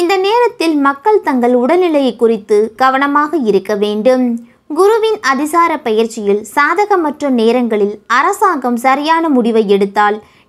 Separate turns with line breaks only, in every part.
இந்த நேரத்தில் மக்கள் தங்கள் உடல்நிலையை குறித்து கவனமாக இருக்க வேண்டும் குருவின் அதிசார பயிற்சியில் சாதகமற்ற நேரங்களில் அரசாங்கம் சரியான முடிவை எடுத்தால்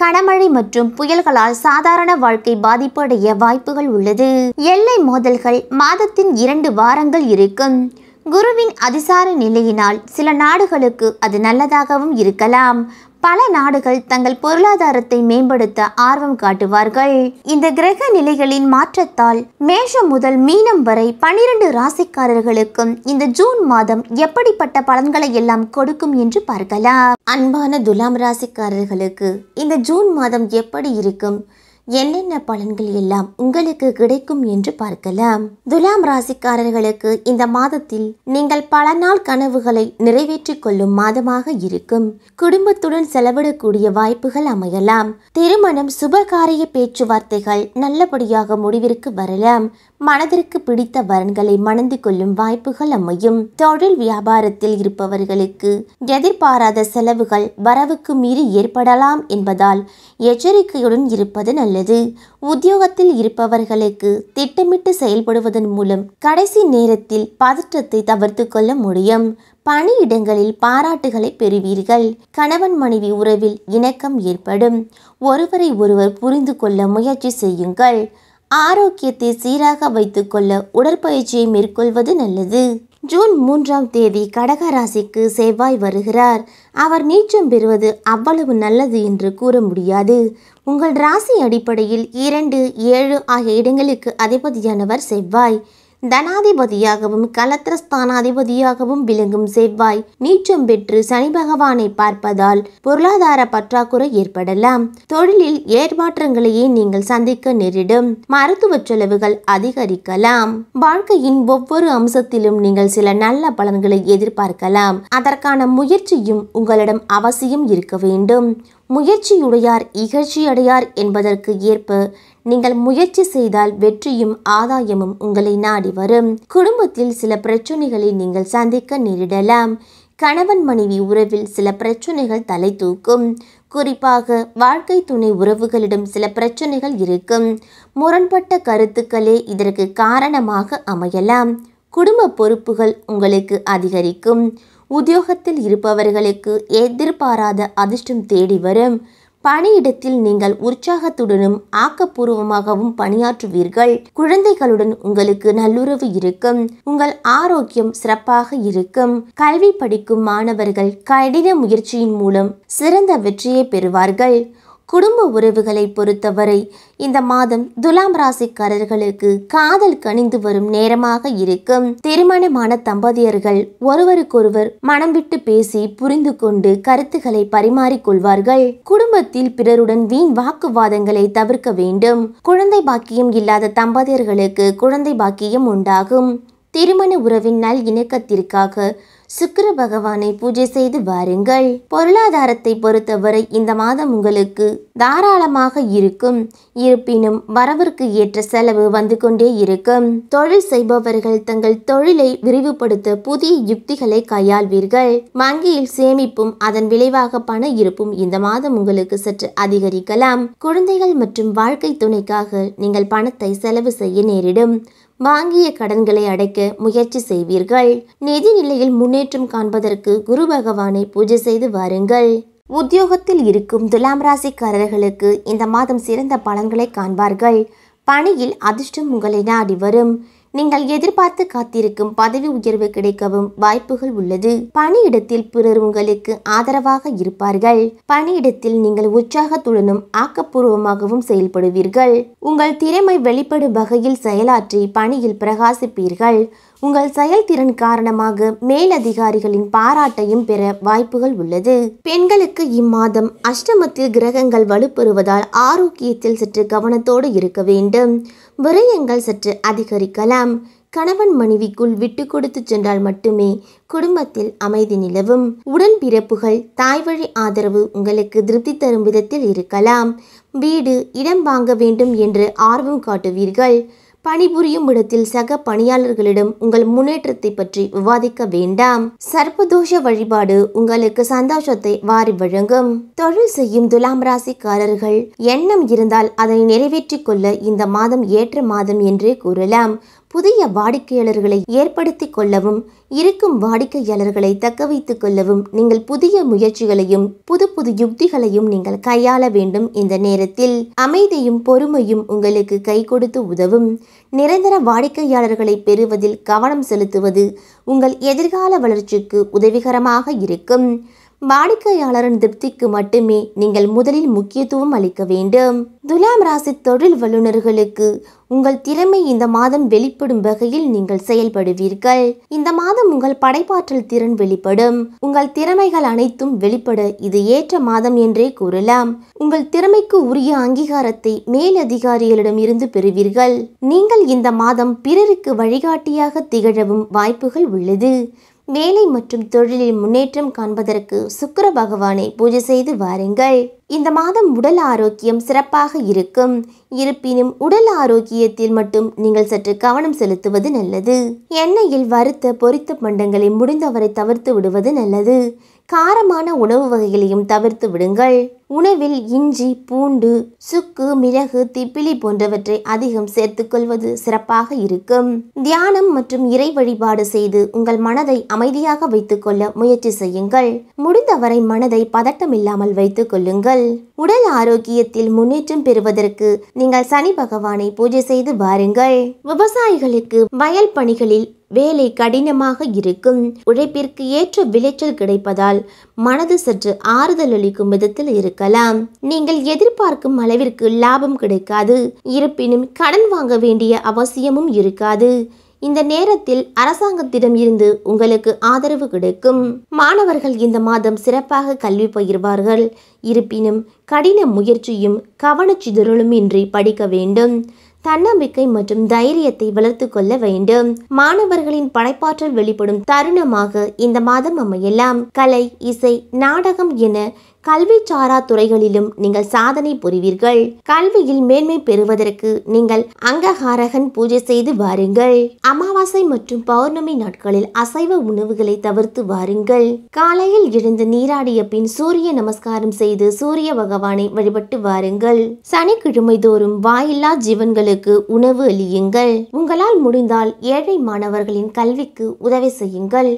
கனமழை மற்றும் புயல்களால் சாதாரண வாழ்க்கை பாதிப்பு அடைய வாய்ப்புகள் உள்ளது எல்லை மோதல்கள் மாதத்தின் இரண்டு வாரங்கள் இருக்கும் குருவின் அதிசார நிலையினால் சில நாடுகளுக்கு அது நல்லதாகவும் இருக்கலாம் பல நாடுகள் தங்கள் பொருளாதாரத்தை மேம்படுத்த ஆர்வம் காட்டுவார்கள் இந்த கிரக நிலைகளின் மாற்றத்தால் மேஷம் முதல் மீனம் வரை பனிரெண்டு ராசிக்காரர்களுக்கும் இந்த ஜூன் மாதம் எப்படிப்பட்ட பலன்களை எல்லாம் கொடுக்கும் என்று பார்க்கலாம் அன்பான துலாம் ராசிக்காரர்களுக்கு இந்த ஜூன் மாதம் எப்படி இருக்கும் என்னென்ன பலன்கள் எல்லாம் உங்களுக்கு கிடைக்கும் என்று பார்க்கலாம் துலாம் ராசிக்காரர்களுக்கு இந்த மாதத்தில் நீங்கள் பல நாள் கனவுகளை நிறைவேற்றிக் கொள்ளும் மாதமாக இருக்கும் குடும்பத்துடன் செலவிடக்கூடிய வாய்ப்புகள் அமையலாம் திருமணம் சுபகாரிய பேச்சுவார்த்தைகள் நல்லபடியாக முடிவிற்கு வரலாம் மனதிற்கு பிடித்த வரன்களை மணந்து கொள்ளும் வாய்ப்புகள் அமையும் தொழில் வியாபாரத்தில் இருப்பவர்களுக்கு எதிர்பாராத செலவுகள் வரவுக்கு மீறி ஏற்படலாம் என்பதால் எச்சரிக்கையுடன் இருப்பது நல்லது உத்தியோகத்தில் இருப்பவர்களுக்கு திட்டமிட்டு செயல்படுவதன் மூலம் கடைசி நேரத்தில் பதற்றத்தை தவிர்த்து கொள்ள முடியும் பணியிடங்களில் பாராட்டுகளை பெறுவீர்கள் கணவன் மனைவி உறவில் இணக்கம் ஏற்படும் ஒருவரை ஒருவர் புரிந்து கொள்ள முயற்சி செய்யுங்கள் ஆரோக்கியத்தை சீராக வைத்துக்கொள்ள உடற்பயிற்சியை மேற்கொள்வது நல்லது ஜூன் மூன்றாம் தேதி கடக ராசிக்கு செவ்வாய் வருகிறார் அவர் நீச்சம் பெறுவது அவ்வளவு நல்லது என்று கூற முடியாது உங்கள் ராசி அடிப்படையில் இரண்டு ஏழு ஆகிய இடங்களுக்கு அதிபதியானவர் செவ்வாய் தனாதிபதியாகவும் கலத்திர ஸ்தானாதிபதியாகவும் விளங்கும் செவ்வாய் நீச்சம் பெற்று சனி பகவானை பார்ப்பதால் பொருளாதார பற்றாக்குறை ஏற்படலாம் தொழிலில் ஏற்பாற்றங்களையே நீங்கள் சந்திக்க நேரிடும் மருத்துவ செலவுகள் அதிகரிக்கலாம் வாழ்க்கையின் ஒவ்வொரு அம்சத்திலும் நீங்கள் சில நல்ல பலன்களை எதிர்பார்க்கலாம் அதற்கான முயற்சியும் உங்களிடம் அவசியம் இருக்க வேண்டும் முயற்சியுடையார் இகழ்ச்சியடையார் என்பதற்கு ஏற்ப நீங்கள் முயற்சி செய்தால் வெற்றியும் ஆதாயமும் உங்களை நாடி வரும் குடும்பத்தில் சில பிரச்சனைகளை நீங்கள் சந்திக்க நேரிடலாம் கணவன் மனைவி உறவில் சில பிரச்சனைகள் தலை தூக்கும் குறிப்பாக வாழ்க்கை துணை உறவுகளிடம் சில பிரச்சனைகள் இருக்கும் முரண்பட்ட கருத்துக்களே இதற்கு காரணமாக அமையலாம் குடும்ப பொறுப்புகள் உங்களுக்கு அதிகரிக்கும் உத்தியோகத்தில் இருப்பவர்களுக்கு எதிர்பாராத அதிர்ஷ்டம் தேடி வரும் பணியிடத்தில் நீங்கள் உற்சாகத்துடனும் ஆக்கப்பூர்வமாகவும் பணியாற்றுவீர்கள் குழந்தைகளுடன் உங்களுக்கு நல்லுறவு இருக்கும் உங்கள் ஆரோக்கியம் சிறப்பாக இருக்கும் கல்வி படிக்கும் மாணவர்கள் கடின முயற்சியின் மூலம் சிறந்த வெற்றியை பெறுவார்கள் குடும்ப உறவுகளை பொறுத்தவரை இந்த மாதம் துலாம் ராசிக்காரர்களுக்கு காதல் கனிந்து வரும் நேரமாக இருக்கும் திருமணமான தம்பதியர்கள் ஒருவருக்கொருவர் மனம் விட்டு பேசி புரிந்து கொண்டு கருத்துக்களை பரிமாறிக்கொள்வார்கள் குடும்பத்தில் பிறருடன் வீண் வாக்குவாதங்களை தவிர்க்க வேண்டும் குழந்தை பாக்கியம் இல்லாத தம்பதியர்களுக்கு குழந்தை பாக்கியம் உண்டாகும் திருமண உறவின் நல் இணக்கத்திற்காக சுக்கர பகவானை பூஜை செய்து வாருங்கள் பொருளாதாரத்தை பொறுத்தவரை இந்த மாதம் உங்களுக்கு தாராளமாக இருக்கும் இருப்பினும் வரவிற்கு ஏற்ற செலவு வந்து கொண்டே இருக்கும் தொழில் செய்பவர்கள் தங்கள் தொழிலை விரிவுபடுத்த புதிய யுக்திகளை கையாள்வீர்கள் வங்கியில் சேமிப்பும் அதன் விளைவாக பண இருப்பும் இந்த மாதம் உங்களுக்கு சற்று அதிகரிக்கலாம் குழந்தைகள் மற்றும் வாழ்க்கை துணைக்காக நீங்கள் பணத்தை செலவு செய்ய நேரிடும் வாங்கிய கடன்களை அடைக்க முயற்சி செய்வீர்கள் நிதி நிலையில் முன்னேற்றம் காண்பதற்கு குரு பகவானை பூஜை செய்து வாருங்கள் உத்தியோகத்தில் இருக்கும் துலாம் ராசிக்காரர்களுக்கு இந்த மாதம் சிறந்த பலன்களை காண்பார்கள் பணியில் அதிர்ஷ்டம் உங்களை நாடி வரும் நீங்கள் எதிர்பார்த்து காத்திருக்கும் பதவி உயர்வு கிடைக்கவும் வாய்ப்புகள் உள்ளது பணியிடத்தில் பிறர் உங்களுக்கு ஆதரவாக இருப்பார்கள் பணியிடத்தில் நீங்கள் உற்சாகத்துடனும் ஆக்கப்பூர்வமாகவும் செயல்படுவீர்கள் உங்கள் திறமை வெளிப்படும் வகையில் செயலாற்றி பணியில் பிரகாசிப்பீர்கள் உங்கள் செயல்திறன் காரணமாக மேலதிகாரிகளின் பாராட்டையும் பெற வாய்ப்புகள் உள்ளது பெண்களுக்கு இம்மாதம் அஷ்டமத்தில் கிரகங்கள் வலுப்பெறுவதால் ஆரோக்கியத்தில் சற்று கவனத்தோடு இருக்க வேண்டும் விரயங்கள் சற்று அதிகரிக்கலாம் கணவன் மனைவிக்குள் விட்டு கொடுத்து சென்றால் மட்டுமே குடும்பத்தில் அமைதி நிலவும் உடன் பிறப்புகள் தாய்வழி ஆதரவு உங்களுக்கு திருப்தி தரும் விதத்தில் இருக்கலாம் வீடு இடம் வாங்க வேண்டும் என்று ஆர்வம் காட்டுவீர்கள் பணிபுரியும் இடத்தில் சக பணியாளர்களிடம் உங்கள் முன்னேற்றத்தை பற்றி விவாதிக்க வேண்டாம் சர்ப்பதோஷ வழிபாடு உங்களுக்கு சந்தோஷத்தை வாரி வழங்கும் தொழில் செய்யும் துலாம் ராசிக்காரர்கள் எண்ணம் இருந்தால் அதனை நிறைவேற்றிக் கொள்ள இந்த மாதம் ஏற்ற மாதம் என்றே கூறலாம் புதிய வாடிக்கையாளர்களை ஏற்படுத்தி கொள்ளவும் இருக்கும் வாடிக்கையாளர்களை தக்க வைத்துக் கொள்ளவும் நீங்கள் புதிய முயற்சிகளையும் புது புது யுக்திகளையும் நீங்கள் கையாள வேண்டும் இந்த நேரத்தில் அமைதியும் பொறுமையும் உங்களுக்கு கை கொடுத்து உதவும் நிரந்தர வாடிக்கையாளர்களை பெறுவதில் கவனம் செலுத்துவது உங்கள் எதிர்கால வளர்ச்சிக்கு உதவிகரமாக இருக்கும் வாடிக்கையாளரின் திருப்திக்கு மட்டுமே நீங்கள் முதலில் முக்கியத்துவம் அளிக்க வேண்டும் துலாம் ராசி தொழில் வல்லுநர்களுக்கு உங்கள் திறமை இந்த மாதம் வெளிப்படும் வகையில் நீங்கள் செயல்படுவீர்கள் இந்த மாதம் உங்கள் படைப்பாற்றல் திறன் வெளிப்படும் உங்கள் திறமைகள் அனைத்தும் வெளிப்பட இது ஏற்ற மாதம் என்றே கூறலாம் உங்கள் திறமைக்கு உரிய அங்கீகாரத்தை மேலதிகாரிகளிடம் இருந்து பெறுவீர்கள் நீங்கள் இந்த மாதம் பிறருக்கு வழிகாட்டியாக திகழவும் வாய்ப்புகள் உள்ளது வேலை மற்றும் தொழிலில் முன்னேற்றம் காண்பதற்கு சுக்கர பகவானை பூஜை செய்து வாருங்கள் இந்த மாதம் உடல் ஆரோக்கியம் சிறப்பாக இருக்கும் இருப்பினும் உடல் ஆரோக்கியத்தில் மட்டும் நீங்கள் சற்று கவனம் செலுத்துவது நல்லது எண்ணெயில் வறுத்த பொரித்த பண்டங்களை முடிந்தவரை தவிர்த்து விடுவது நல்லது காரமான உணவு வகைகளையும் தவிர்த்து விடுங்கள் உணவில் இஞ்சி பூண்டு சுக்கு மிளகு திப்பிலி போன்றவற்றை அதிகம் சேர்த்துக்கொள்வது சிறப்பாக இருக்கும் தியானம் மற்றும் இறை வழிபாடு செய்து உங்கள் மனதை அமைதியாக வைத்துக்கொள்ள முயற்சி செய்யுங்கள் முடிந்தவரை மனதை பதட்டம் இல்லாமல் வைத்துக் கொள்ளுங்கள் உடல் ஆரோக்கியத்தில் முன்னேற்றம் பெறுவதற்கு நீங்கள் சனி பகவானை பூஜை செய்து பாருங்கள் விவசாயிகளுக்கு வயல் பணிகளில் வேலை கடினமாக இருக்கும் உழைப்பிற்கு ஏற்ற விளைச்சல் கிடைப்பதால் மனது சற்று ஆறுதல் அளிக்கும் விதத்தில் இருக்கலாம் நீங்கள் எதிர்பார்க்கும் அளவிற்கு லாபம் கிடைக்காது இருப்பினும் கடன் வாங்க வேண்டிய அவசியமும் இருக்காது இந்த நேரத்தில் அரசாங்கத்திடம் இருந்து உங்களுக்கு ஆதரவு கிடைக்கும் மாணவர்கள் இந்த மாதம் சிறப்பாக கல்வி பயிர்வார்கள் இருப்பினும் கடின முயற்சியும் கவனச்சிதறலும் இன்றி படிக்க வேண்டும் தன்னம்பிக்கை மற்றும் தைரியத்தை வளர்த்து கொள்ள வேண்டும் மாணவர்களின் படைப்பாற்றல் வெளிப்படும் தருணமாக இந்த மாதம் அமையலாம் கலை இசை நாடகம் என கல்வி சாரா துறைகளிலும் நீங்கள் சாதனை புரிவீர்கள் கல்வியில் மேன்மை பெறுவதற்கு நீங்கள் அங்கஹாரகன் பூஜை செய்து வாருங்கள் அமாவாசை மற்றும் பௌர்ணமி நாட்களில் அசைவ உணவுகளை தவிர்த்து வாருங்கள் காலையில் எழுந்து நீராடிய பின் சூரிய நமஸ்காரம் செய்து சூரிய பகவானை வழிபட்டு வாருங்கள் சனிக்கிழமை தோறும் வாயில்லா ஜீவன்களுக்கு உணவு அளியுங்கள் உங்களால் முடிந்தால் ஏழை மாணவர்களின் கல்விக்கு உதவி செய்யுங்கள்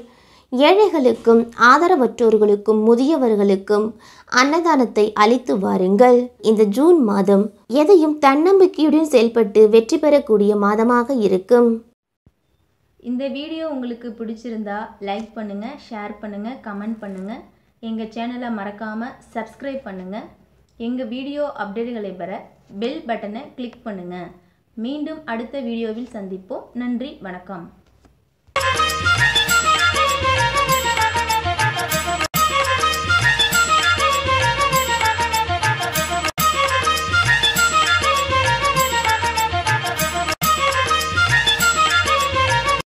ஏழைகளுக்கும் ஆதரவற்றோர்களுக்கும் முதியவர்களுக்கும் அன்னதானத்தை அளித்து வாருங்கள் இந்த ஜூன் மாதம் எதையும் தன்னம்பிக்கையுடன் செயல்பட்டு வெற்றி பெறக்கூடிய மாதமாக இருக்கும் இந்த வீடியோ உங்களுக்கு பிடிச்சிருந்தா லைக் பண்ணுங்கள் ஷேர் பண்ணுங்கள் கமெண்ட் பண்ணுங்கள் எங்கள் சேனலை மறக்காமல் சப்ஸ்கிரைப் பண்ணுங்கள் எங்கள் வீடியோ அப்டேட்டுகளை பெற பெல் பட்டனை கிளிக் பண்ணுங்கள் மீண்டும் அடுத்த வீடியோவில் சந்திப்போம் நன்றி வணக்கம் Yeah.